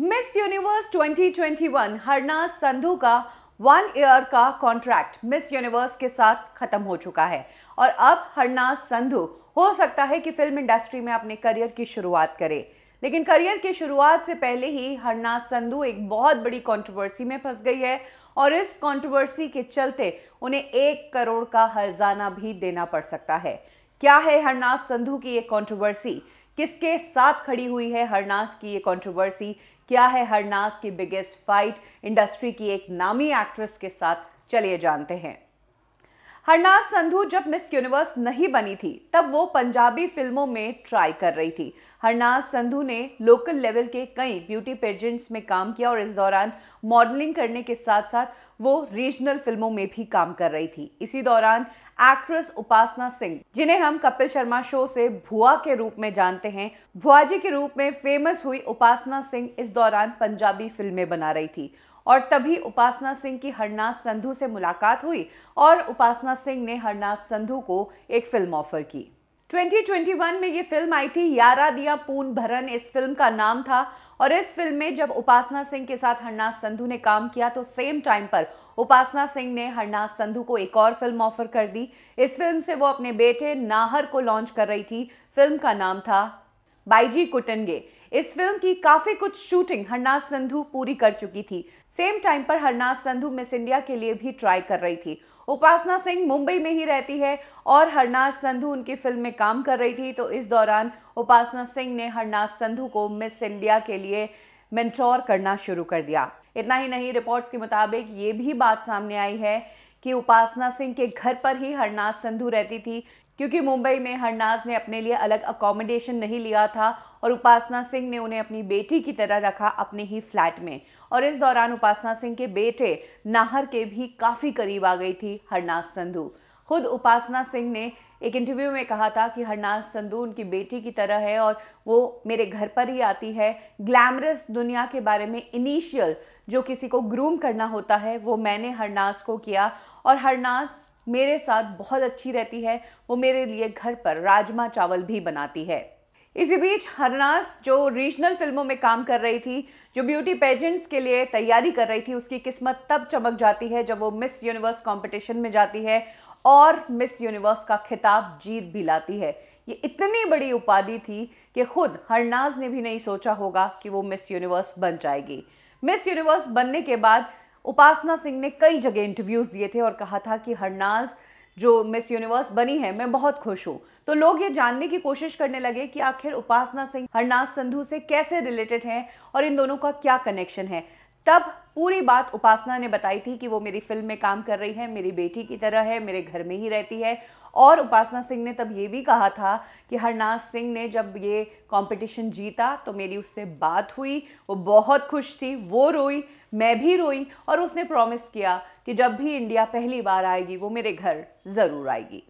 miss universe 2021 Harnaaz Sandhu का one year का contract Miss Universe के साथ खत्म हो चुका है और अब हरना संधू हो सकता है कि फिल्म इंडस्ट्री में अपने करियर की शुरुआत करे लेकिन करियर की शुरुआत से पहले ही हरना संधू एक बहुत बड़ी कंट्रोवर्सी में फंस गई है और इस कंट्रोवर्सी के चलते उन्हें एक करोड़ का हर्जाना भी देना पड़ सकता है क्या है हरनाज संधू की ये कंट्रोवर्सी किसके साथ खड़ी हुई है हरनाज की ये कंट्रोवर्सी क्या है हरनाज की बिगेस्ट फाइट इंडस्ट्री की एक नामी एक्ट्रेस के साथ चलिए जानते हैं हरनाज संधू जब मिस यूनिवर्स नहीं बनी थी तब वो पंजाबी फिल्मों में ट्राई कर रही थी हरनाज संधू ने लोकल लेवल के कई ब्यूटी पेजेंट्स में काम किया और इस दौरान मॉडलिंग करने के साथ साथ वो रीजनल फिल्मों में भी काम कर रही थी इसी दौरान एक्ट्रेस उपासना सिंह जिन्हें हम कपिल शर्मा शो से भुआ के रूप में जानते हैं भुआ जी के रूप में फेमस हुई उपासना सिंह इस दौरान पंजाबी फिल्में बना रही थी और तभी उपासना सिंह की हरनाथ संधू से मुलाकात हुई और उपासना सिंह ने हरनाथ संधू को एक फिल्म ऑफर की 2021 में ये फिल्म आई थी यारा दिया पून भरन इस फिल्म का नाम था और इस फिल्म में जब उपासना सिंह के साथ हरनाथ संधू ने काम किया तो सेम टाइम पर उपासना सिंह ने हरनाथ संधू को एक और फिल्म ऑफर कर दी इस फिल्म से वो अपने बेटे नाहर को लॉन्च कर रही थी फिल्म का नाम था बाईजी कुटनगे इस फिल्म की काफ़ी कुछ शूटिंग हरनाथ संधू पूरी कर चुकी थी सेम टाइम पर हरनाज संधू मिस इंडिया के लिए भी ट्राई कर रही थी उपासना सिंह मुंबई में ही रहती है और हरनाज संधू उनकी फिल्म में काम कर रही थी तो इस दौरान उपासना सिंह ने हरनाज संधू को मिस इंडिया के लिए मेंटोर करना शुरू कर दिया इतना ही नहीं रिपोर्ट्स के मुताबिक ये भी बात सामने आई है कि उपासना सिंह के घर पर ही हरनाज संधू रहती थी क्योंकि मुंबई में हरनाज ने अपने लिए अलग अकोमोडेशन नहीं लिया था और उपासना सिंह ने उन्हें अपनी बेटी की तरह रखा अपने ही फ्लैट में और इस दौरान उपासना सिंह के बेटे नाहर के भी काफ़ी करीब आ गई थी हरनाज संधु खुद उपासना सिंह ने एक इंटरव्यू में कहा था कि हरनाज संधू उनकी बेटी की तरह है और वो मेरे घर पर ही आती है ग्लैमरस दुनिया के बारे में इनिशियल जो किसी को ग्रूम करना होता है वो मैंने हरनाज को किया और हरनाज मेरे साथ बहुत अच्छी रहती है वो मेरे लिए घर पर राजमा चावल भी बनाती है इसी बीच हरनास जो रीजनल फिल्मों में काम कर रही थी जो ब्यूटी पेजेंट्स के लिए तैयारी कर रही थी उसकी किस्मत तब चमक जाती है जब वो मिस यूनिवर्स कंपटीशन में जाती है और मिस यूनिवर्स का खिताब जीत भी लाती है ये इतनी बड़ी उपाधि थी कि खुद हरनाज ने भी नहीं सोचा होगा कि वो मिस यूनिवर्स बन जाएगी मिस यूनिवर्स बनने के बाद उपासना सिंह ने कई जगह इंटरव्यूज़ दिए थे और कहा था कि हरनाज जो मिस यूनिवर्स बनी है मैं बहुत खुश हूँ तो लोग ये जानने की कोशिश करने लगे कि आखिर उपासना सिंह हरनाज संधू से कैसे रिलेटेड हैं और इन दोनों का क्या कनेक्शन है तब पूरी बात उपासना ने बताई थी कि वो मेरी फिल्म में काम कर रही है मेरी बेटी की तरह है मेरे घर में ही रहती है और उपासना सिंह ने तब ये भी कहा था कि हरनाज सिंह ने जब ये कंपटीशन जीता तो मेरी उससे बात हुई वो बहुत खुश थी वो रोई मैं भी रोई और उसने प्रॉमिस किया कि जब भी इंडिया पहली बार आएगी वो मेरे घर ज़रूर आएगी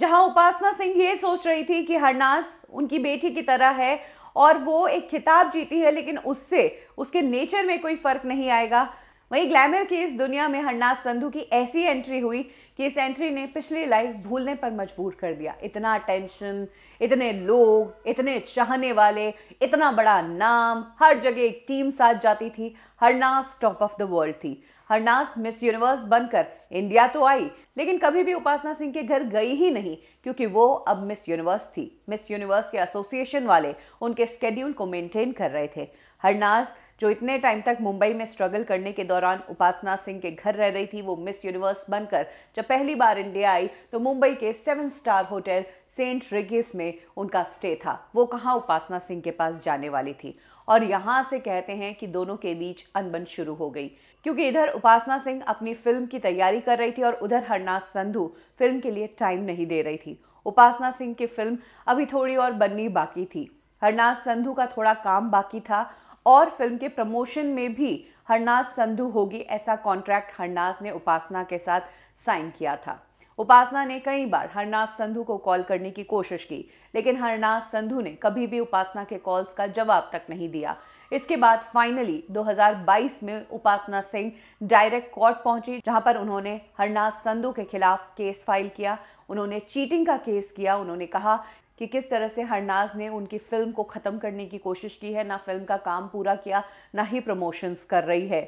जहां उपासना सिंह ये सोच रही थी कि हरनास उनकी बेटी की तरह है और वो एक खिताब जीती है लेकिन उससे उसके नेचर में कोई फ़र्क नहीं आएगा वहीं ग्लैमर की इस दुनिया में हरनास संधू की ऐसी एंट्री हुई कि इस एंट्री ने पिछली लाइफ भूलने पर मजबूर कर दिया इतना टेंशन इतने लोग इतने चाहने वाले इतना बड़ा नाम हर जगह एक टीम साथ जाती थी Harnaaz top of the world थी हरनास मिस यूनिवर्स बनकर इंडिया तो आई लेकिन कभी भी उपासना सिंह के घर गई ही नहीं क्योंकि वो अब मिस यूनिवर्स थी मिस यूनिवर्स के एसोसिएशन वाले उनके स्केड्यूल को मेंटेन कर रहे थे हरनास जो इतने टाइम तक मुंबई में स्ट्रगल करने के दौरान उपासना सिंह के घर रह रही थी वो मिस यूनिवर्स बनकर जब पहली बार इंडिया आई तो मुंबई के seven star hotel Saint Regis में उनका स्टे था वो कहाँ उपासना सिंह के पास जाने वाली थी और यहाँ से कहते हैं कि दोनों के बीच अनबन शुरू हो गई क्योंकि इधर उपासना सिंह अपनी फिल्म की तैयारी कर रही थी और उधर हरनाथ संधू फिल्म के लिए टाइम नहीं दे रही थी उपासना सिंह की फिल्म अभी थोड़ी और बननी बाकी थी हरनाथ संधू का थोड़ा काम बाकी था और फिल्म के प्रमोशन में भी हरनाज संधु होगी ऐसा कॉन्ट्रैक्ट हरनाज ने उपासना के साथ साइन किया था उपासना ने कई बार हरनाज संधु को कॉल करने की कोशिश की लेकिन हरनाज संधु ने कभी भी उपासना के कॉल्स का जवाब तक नहीं दिया इसके बाद फाइनली 2022 में उपासना सिंह डायरेक्ट कोर्ट पहुंची जहां पर उन्होंने हरनाज संधु के खिलाफ केस फाइल किया उन्होंने चीटिंग का केस किया उन्होंने कहा कि किस तरह से हरनाज ने उनकी फ़िल्म को ख़त्म करने की कोशिश की है ना फिल्म का काम पूरा किया ना ही प्रमोशंस कर रही है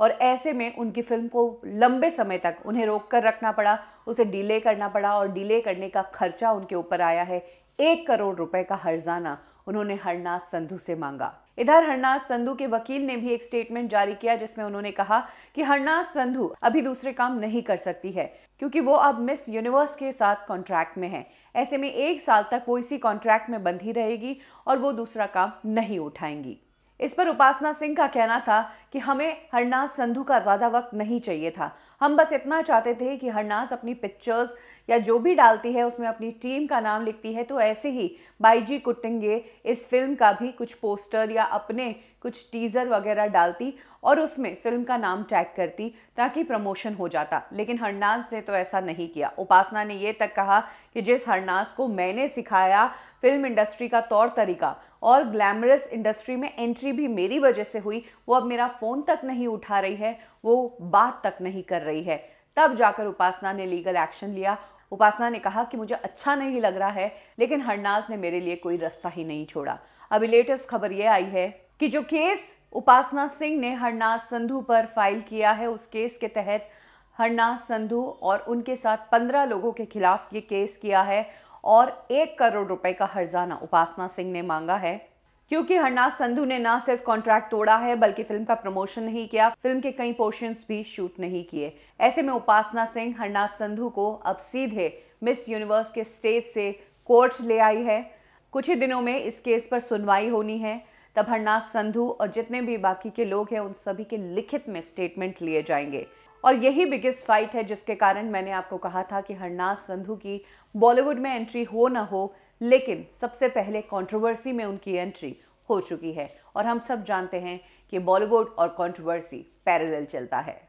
और ऐसे में उनकी फ़िल्म को लंबे समय तक उन्हें रोक कर रखना पड़ा उसे डिले करना पड़ा और डिले करने का खर्चा उनके ऊपर आया है एक करोड़ रुपए का हर्जाना उन्होंने हरनाज संधू से मांगा इधर हरनाज संधू के वकील ने भी एक स्टेटमेंट जारी किया जिसमें उन्होंने कहा कि हरनाज संधू अभी दूसरे काम नहीं कर सकती है क्योंकि वो अब मिस यूनिवर्स के साथ कॉन्ट्रैक्ट में है ऐसे में एक साल तक वो इसी कॉन्ट्रैक्ट में बंधी रहेगी और वो दूसरा काम नहीं उठाएंगी इस पर उपासना सिंह का कहना था कि हमें हरनाज संधू का ज़्यादा वक्त नहीं चाहिए था हम बस इतना चाहते थे कि हरनाज अपनी पिक्चर्स या जो भी डालती है उसमें अपनी टीम का नाम लिखती है तो ऐसे ही बाईजी कुटिंगे इस फिल्म का भी कुछ पोस्टर या अपने कुछ टीज़र वगैरह डालती और उसमें फिल्म का नाम टैग करती ताकि प्रमोशन हो जाता लेकिन हरनाज ने तो ऐसा नहीं किया उपासना ने ये तक कहा कि जिस हरनाज को मैंने सिखाया फिल्म इंडस्ट्री का तौर तरीका और ग्लैमरस इंडस्ट्री में एंट्री भी मेरी वजह से हुई वो अब मेरा फ़ोन तक नहीं उठा रही है वो बात तक नहीं कर रही है तब जाकर उपासना ने लीगल एक्शन लिया उपासना ने कहा कि मुझे अच्छा नहीं लग रहा है लेकिन हरनाज ने मेरे लिए कोई रास्ता ही नहीं छोड़ा अभी लेटेस्ट खबर ये आई है कि जो केस उपासना सिंह ने हरनाज संधू पर फाइल किया है उस केस के तहत हरनाज संधू और उनके साथ पंद्रह लोगों के खिलाफ ये केस किया है और एक करोड़ रुपए का हर्जाना उपासना सिंह ने मांगा है क्योंकि हरनाथ संधू ने ना सिर्फ कॉन्ट्रैक्ट तोड़ा है बल्कि फिल्म का प्रमोशन नहीं किया फिल्म के कई पोर्शंस भी शूट नहीं किए ऐसे में उपासना सिंह हरनाथ संधू को अब सीधे मिस यूनिवर्स के स्टेज से कोर्ट ले आई है कुछ ही दिनों में इस केस पर सुनवाई होनी है तब हरनाथ संधू और जितने भी बाकी के लोग हैं उन सभी के लिखित में स्टेटमेंट लिए जाएंगे और यही बिगेस्ट फाइट है जिसके कारण मैंने आपको कहा था कि हरनाज संधू की बॉलीवुड में एंट्री हो ना हो लेकिन सबसे पहले कंट्रोवर्सी में उनकी एंट्री हो चुकी है और हम सब जानते हैं कि बॉलीवुड और कंट्रोवर्सी पैरेलल चलता है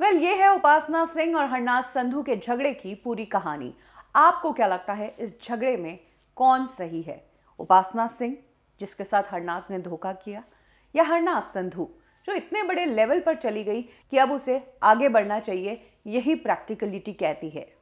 वेल well, ये है उपासना सिंह और हरनाज संधू के झगड़े की पूरी कहानी आपको क्या लगता है इस झगड़े में कौन सही है उपासना सिंह जिसके साथ हरनाज ने धोखा किया या हरनाज संधू जो इतने बड़े लेवल पर चली गई कि अब उसे आगे बढ़ना चाहिए यही प्रैक्टिकलिटी कहती है